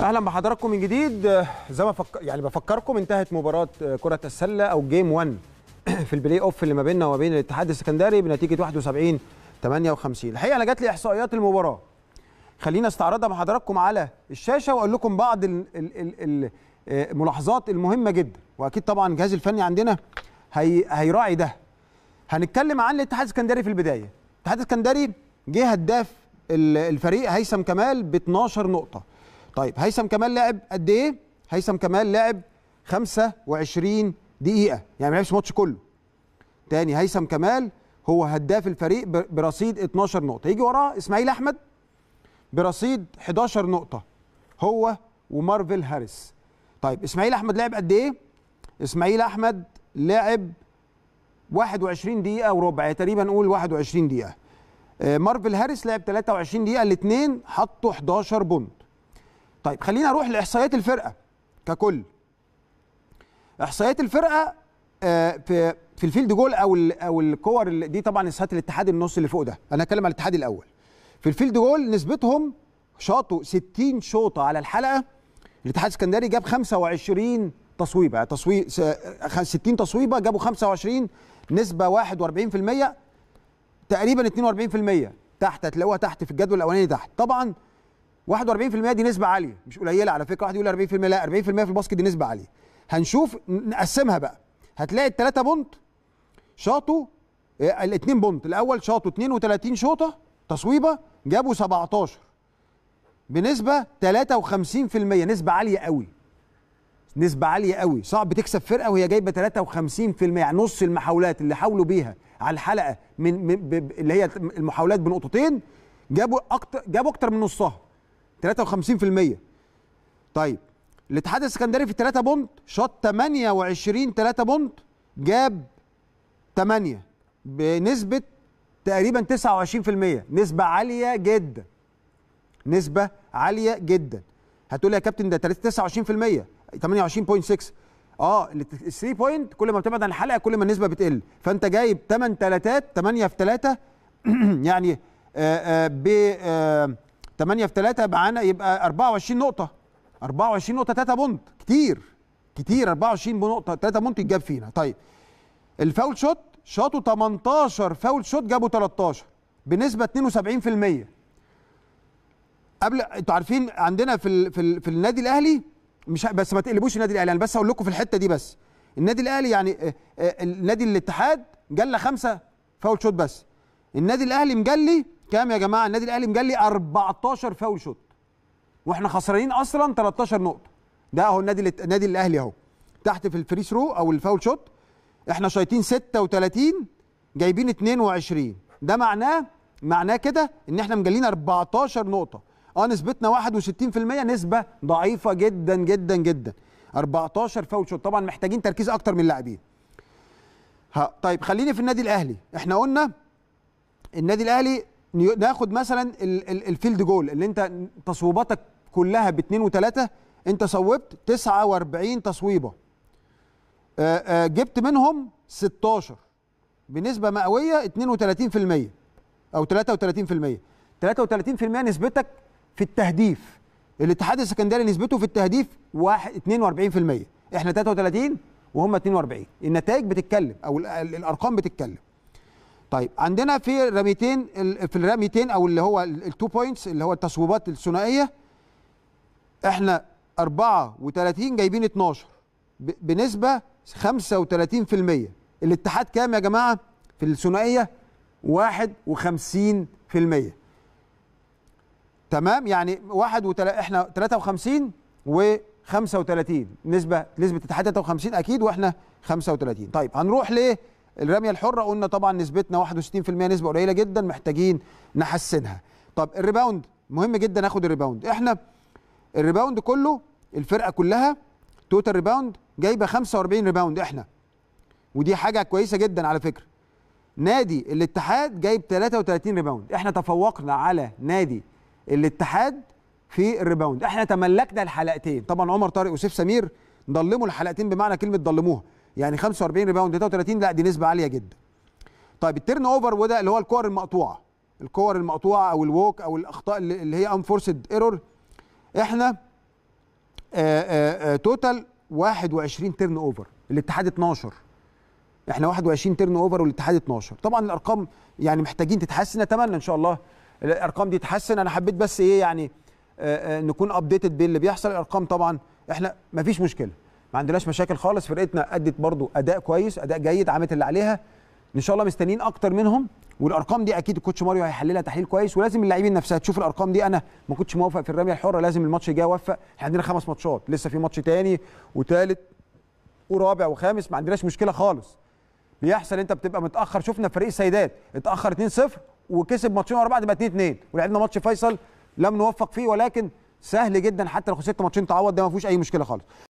اهلا بحضراتكم من جديد زي ما فك... يعني بفكركم انتهت مباراه كره السله او جيم 1 في البلاي اوف اللي ما بيننا وما بين الاتحاد السكندري بنتيجه 71 58 الحقيقه انا جات لي احصائيات المباراه خلينا استعرضها مع حضراتكم على الشاشه واقول لكم بعض الملاحظات آه، المهمه جدا واكيد طبعا الجهاز الفني عندنا هي... هيراعي ده هنتكلم عن الاتحاد السكندري في البدايه الاتحاد السكندري جه هداف الفريق هيثم كمال ب 12 نقطه طيب هيثم كمال لعب قد ايه هيثم كمال لعب 25 دقيقه يعني ما لعبش الماتش كله تاني هيثم كمال هو هداف الفريق برصيد 12 نقطه يجي وراه اسماعيل احمد برصيد 11 نقطه هو ومارفل هاريس طيب اسماعيل احمد لعب قد ايه اسماعيل احمد لعب 21 دقيقه وربع يعني تقريبا نقول 21 دقيقه آه، مارفل هاريس لعب 23 دقيقه الاثنين حطوا 11 بونت طيب خلينا اروح لاحصائيات الفرقه ككل احصائيات الفرقه آه، في في الفيلد جول او او الكور دي طبعا نسبات الاتحاد النص اللي فوق ده انا هتكلم على الاتحاد الاول في الفيلد جول نسبتهم شاطوا 60 شوطه على الحلقه الاتحاد الاسكندري جاب 25 تصويبه يعني تصويب 60 تصويبه جابوا 25 نسبه 41% تقريبا 42% تحت هتلاقوها تحت في الجدول الاولاني تحت طبعا 41% دي نسبه عاليه مش قليله على فكره واحد يقول 40% لا 40% في الباسكت دي نسبه عاليه هنشوف نقسمها بقى هتلاقي الثلاثه بونت شاطوا آه، الاثنين بونت الاول شاطوا 32 شوطه تصويبه جابوا 17 بنسبه 53% نسبه عاليه قوي نسبه عاليه قوي صعب تكسب فرقه وهي جايبه 53% يعني نص المحاولات اللي حاولوا بيها على الحلقه من, من اللي هي المحاولات بنقطتين جابوا اكتر جابوا اكتر من نصها 53% طيب الاتحاد السكندري في 3 بونت شاط 28 3 بونت جاب 8 بنسبه تقريبا 29% نسبه عاليه جدا نسبه عاليه جدا هتقول لي يا كابتن ده 29% 28.6 اه ال 3 بوينت كل ما بتبعد عن الحلقه كل ما النسبه بتقل فانت جايب 8 ثلاثات 8 في 3 يعني آآ آه، آآ آه، ب آه، 8 في 3 يبقى معانا يبقى 24 نقطه 24 نقطه 3 بونت كتير كتير 24 نقطه 3 بونت يتجاب فينا طيب الفاول شوت شاطوا 18 فاول شوت جابوا 13 بنسبه 72% قبل انتوا عارفين عندنا في ال... في, ال... في النادي الاهلي مش بس ما تقلبوش النادي الاهلي انا يعني بس هقول لكم في الحته دي بس النادي الاهلي يعني آه، آه، نادي الاتحاد جلى خمسه فاول شوت بس النادي الاهلي مجلي كام يا جماعه النادي الاهلي مجلي 14 فاول شوت واحنا خسرانين اصلا 13 نقطه ده اهو النادي النادي الاهلي اهو تحت في الفري ثرو او الفاول شوت احنا شايطين 36 جايبين 22 ده معناه معناه كده ان احنا مجلين 14 نقطه اه نسبتنا 61% نسبه ضعيفه جدا جدا جدا 14 فاول شوت طبعا محتاجين تركيز اكتر من اللاعبين طيب خليني في النادي الاهلي احنا قلنا النادي الاهلي ناخد مثلا الفيلد جول اللي انت تصويباتك كلها باتنين وثلاثه انت صوبت 49 تصويبه آه، آه، جبت منهم 16 بنسبه مئويه 32% او 33% 33% نسبتك في التهديف الاتحاد السكندري نسبته في التهديف واحد 42% احنا 33 وهم 42 النتائج بتتكلم او الارقام بتتكلم طيب عندنا في الرميتين في الرميتين او اللي هو التو بوينتس اللي هو التصويبات الثنائيه احنا 34 جايبين 12 بنسبه 35% الاتحاد كام يا جماعه في الثنائيه 51% تمام يعني واحد وتل... احنا 53 و 35 نسبه نسبه الاتحاد 53 اكيد واحنا 35 طيب هنروح ليه الرميه الحره قلنا طبعا نسبتنا 61% نسبه قليله جدا محتاجين نحسنها طب الريباوند مهم جدا اخد الريباوند احنا الريباوند كله الفرقه كلها توتال ريباوند جايبه 45 ريباوند احنا ودي حاجه كويسه جدا على فكره نادي الاتحاد جايب 33 ريباوند احنا تفوقنا على نادي الاتحاد في الريباوند احنا تملكنا الحلقتين طبعا عمر طارق وسيف سمير ضلموا الحلقتين بمعنى كلمه ضلموها يعني 45 ريباوند 33 لا دي نسبه عاليه جدا طيب التيرن اوفر وده اللي هو الكور المقطوعه الكور المقطوعه او الووك او الاخطاء اللي هي انفورسد ايرور احنا آآ آآ توتال 21 تيرن اوفر الاتحاد 12 احنا 21 تيرن اوفر والاتحاد 12 طبعا الارقام يعني محتاجين تتحسن اتمنى ان شاء الله الارقام دي تتحسن انا حبيت بس ايه يعني آه، آه، نكون ابديتد باللي بيحصل الارقام طبعا احنا مفيش مشكله ما عندناش مشاكل خالص فرقتنا ادت برضو اداء كويس اداء جيد عملت اللي عليها ان شاء الله مستنيين اكتر منهم والارقام دي اكيد الكوتش ماريو هيحللها تحليل كويس ولازم اللاعبين نفسها تشوف الارقام دي انا ما كنتش موافق في الرميه الحره لازم الماتش الجاي اوفق احنا عندنا خمس ماتشات لسه في ماتش تاني وتالت ورابع وخامس ما عندناش مشكله خالص بيحصل انت بتبقى متاخر شفنا فريق السيدات اتاخر 2-0 وكسب ماتشين ورا بعض بقى 2-2 ولعبنا ماتش فيصل لم نوفق فيه ولكن سهل جدا حتى لو خسرت ماتشين تعوض ده ما فيهوش اي مشكله خالص